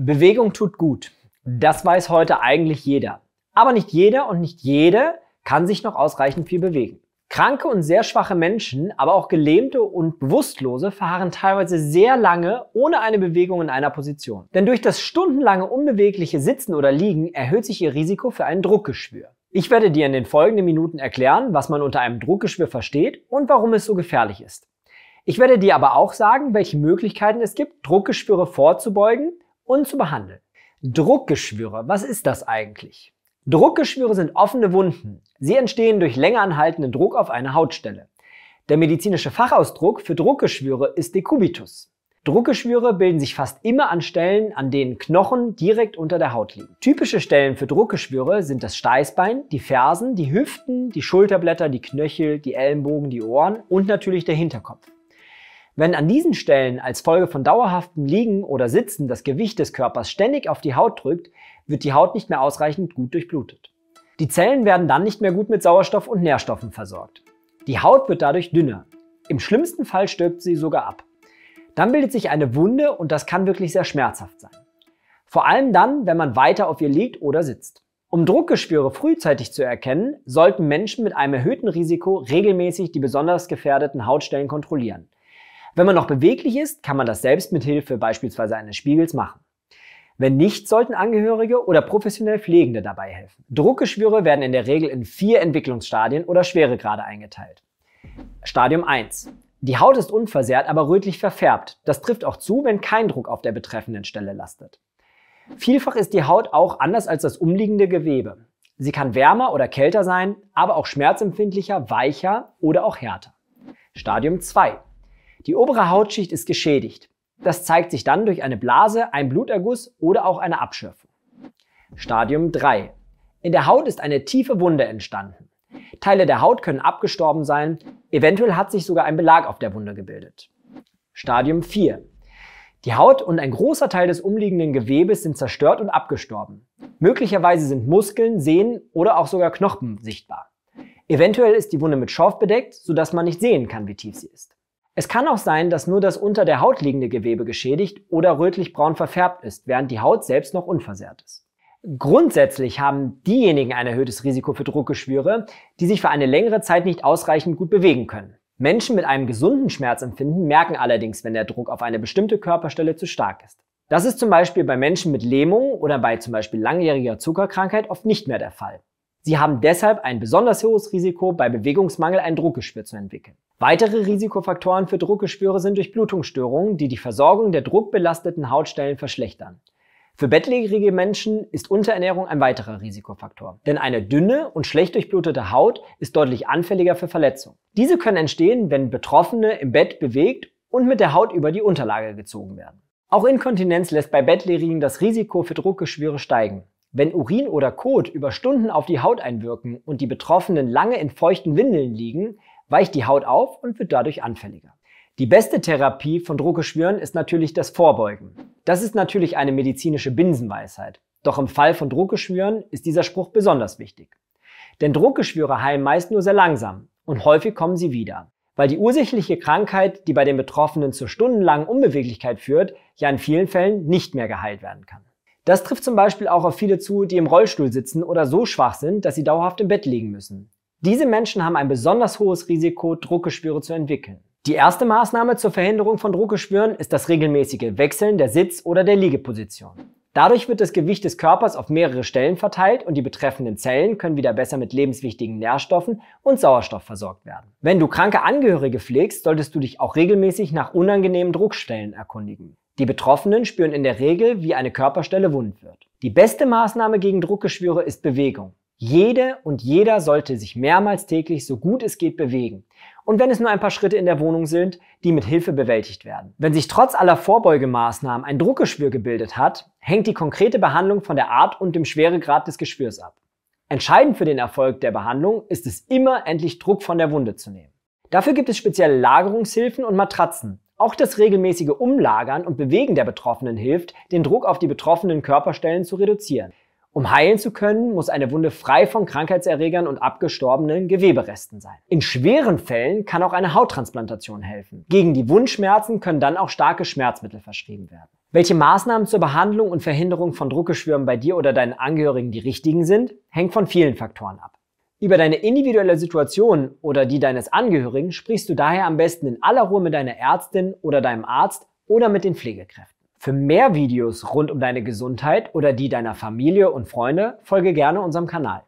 Bewegung tut gut. Das weiß heute eigentlich jeder. Aber nicht jeder und nicht jede kann sich noch ausreichend viel bewegen. Kranke und sehr schwache Menschen, aber auch Gelähmte und Bewusstlose verharren teilweise sehr lange ohne eine Bewegung in einer Position. Denn durch das stundenlange unbewegliche Sitzen oder Liegen erhöht sich ihr Risiko für ein Druckgeschwür. Ich werde dir in den folgenden Minuten erklären, was man unter einem Druckgeschwür versteht und warum es so gefährlich ist. Ich werde dir aber auch sagen, welche Möglichkeiten es gibt, Druckgeschwüre vorzubeugen, und zu behandeln. Druckgeschwüre, was ist das eigentlich? Druckgeschwüre sind offene Wunden. Sie entstehen durch länger anhaltenden Druck auf eine Hautstelle. Der medizinische Fachausdruck für Druckgeschwüre ist Dekubitus. Druckgeschwüre bilden sich fast immer an Stellen, an denen Knochen direkt unter der Haut liegen. Typische Stellen für Druckgeschwüre sind das Steißbein, die Fersen, die Hüften, die Schulterblätter, die Knöchel, die Ellenbogen, die Ohren und natürlich der Hinterkopf. Wenn an diesen Stellen als Folge von dauerhaftem Liegen oder Sitzen das Gewicht des Körpers ständig auf die Haut drückt, wird die Haut nicht mehr ausreichend gut durchblutet. Die Zellen werden dann nicht mehr gut mit Sauerstoff und Nährstoffen versorgt. Die Haut wird dadurch dünner. Im schlimmsten Fall stirbt sie sogar ab. Dann bildet sich eine Wunde und das kann wirklich sehr schmerzhaft sein. Vor allem dann, wenn man weiter auf ihr liegt oder sitzt. Um Druckgeschwüre frühzeitig zu erkennen, sollten Menschen mit einem erhöhten Risiko regelmäßig die besonders gefährdeten Hautstellen kontrollieren. Wenn man noch beweglich ist, kann man das selbst mit Hilfe beispielsweise eines Spiegels machen. Wenn nicht, sollten Angehörige oder professionell Pflegende dabei helfen. Druckgeschwüre werden in der Regel in vier Entwicklungsstadien oder Schweregrade eingeteilt. Stadium 1. Die Haut ist unversehrt, aber rötlich verfärbt. Das trifft auch zu, wenn kein Druck auf der betreffenden Stelle lastet. Vielfach ist die Haut auch anders als das umliegende Gewebe. Sie kann wärmer oder kälter sein, aber auch schmerzempfindlicher, weicher oder auch härter. Stadium 2. Die obere Hautschicht ist geschädigt. Das zeigt sich dann durch eine Blase, einen Bluterguss oder auch eine Abschürfung. Stadium 3. In der Haut ist eine tiefe Wunde entstanden. Teile der Haut können abgestorben sein, eventuell hat sich sogar ein Belag auf der Wunde gebildet. Stadium 4. Die Haut und ein großer Teil des umliegenden Gewebes sind zerstört und abgestorben. Möglicherweise sind Muskeln, Sehnen oder auch sogar Knochen sichtbar. Eventuell ist die Wunde mit Schorf bedeckt, sodass man nicht sehen kann, wie tief sie ist. Es kann auch sein, dass nur das unter der Haut liegende Gewebe geschädigt oder rötlich-braun verfärbt ist, während die Haut selbst noch unversehrt ist. Grundsätzlich haben diejenigen ein erhöhtes Risiko für Druckgeschwüre, die sich für eine längere Zeit nicht ausreichend gut bewegen können. Menschen mit einem gesunden Schmerzempfinden merken allerdings, wenn der Druck auf eine bestimmte Körperstelle zu stark ist. Das ist zum Beispiel bei Menschen mit Lähmung oder bei zum Beispiel langjähriger Zuckerkrankheit oft nicht mehr der Fall. Sie haben deshalb ein besonders hohes Risiko, bei Bewegungsmangel ein Druckgeschwür zu entwickeln. Weitere Risikofaktoren für Druckgeschwüre sind Durchblutungsstörungen, die die Versorgung der druckbelasteten Hautstellen verschlechtern. Für bettlägerige Menschen ist Unterernährung ein weiterer Risikofaktor, denn eine dünne und schlecht durchblutete Haut ist deutlich anfälliger für Verletzungen. Diese können entstehen, wenn Betroffene im Bett bewegt und mit der Haut über die Unterlage gezogen werden. Auch Inkontinenz lässt bei Bettlägerigen das Risiko für Druckgeschwüre steigen. Wenn Urin oder Kot über Stunden auf die Haut einwirken und die Betroffenen lange in feuchten Windeln liegen, weicht die Haut auf und wird dadurch anfälliger. Die beste Therapie von Druckgeschwüren ist natürlich das Vorbeugen. Das ist natürlich eine medizinische Binsenweisheit. Doch im Fall von Druckgeschwüren ist dieser Spruch besonders wichtig. Denn Druckgeschwüre heilen meist nur sehr langsam und häufig kommen sie wieder, weil die ursächliche Krankheit, die bei den Betroffenen zur stundenlangen Unbeweglichkeit führt, ja in vielen Fällen nicht mehr geheilt werden kann. Das trifft zum Beispiel auch auf viele zu, die im Rollstuhl sitzen oder so schwach sind, dass sie dauerhaft im Bett liegen müssen. Diese Menschen haben ein besonders hohes Risiko, Druckgeschwüre zu entwickeln. Die erste Maßnahme zur Verhinderung von Druckgeschwüren ist das regelmäßige Wechseln der Sitz- oder der Liegeposition. Dadurch wird das Gewicht des Körpers auf mehrere Stellen verteilt und die betreffenden Zellen können wieder besser mit lebenswichtigen Nährstoffen und Sauerstoff versorgt werden. Wenn du kranke Angehörige pflegst, solltest du dich auch regelmäßig nach unangenehmen Druckstellen erkundigen. Die Betroffenen spüren in der Regel, wie eine Körperstelle wund wird. Die beste Maßnahme gegen Druckgeschwüre ist Bewegung. Jede und jeder sollte sich mehrmals täglich so gut es geht bewegen. Und wenn es nur ein paar Schritte in der Wohnung sind, die mit Hilfe bewältigt werden. Wenn sich trotz aller Vorbeugemaßnahmen ein Druckgeschwür gebildet hat, hängt die konkrete Behandlung von der Art und dem Schweregrad des Geschwürs ab. Entscheidend für den Erfolg der Behandlung ist es immer, endlich Druck von der Wunde zu nehmen. Dafür gibt es spezielle Lagerungshilfen und Matratzen. Auch das regelmäßige Umlagern und Bewegen der Betroffenen hilft, den Druck auf die betroffenen Körperstellen zu reduzieren. Um heilen zu können, muss eine Wunde frei von Krankheitserregern und abgestorbenen Geweberesten sein. In schweren Fällen kann auch eine Hauttransplantation helfen. Gegen die Wundschmerzen können dann auch starke Schmerzmittel verschrieben werden. Welche Maßnahmen zur Behandlung und Verhinderung von Druckgeschwüren bei dir oder deinen Angehörigen die richtigen sind, hängt von vielen Faktoren ab. Über deine individuelle Situation oder die deines Angehörigen sprichst du daher am besten in aller Ruhe mit deiner Ärztin oder deinem Arzt oder mit den Pflegekräften. Für mehr Videos rund um deine Gesundheit oder die deiner Familie und Freunde folge gerne unserem Kanal.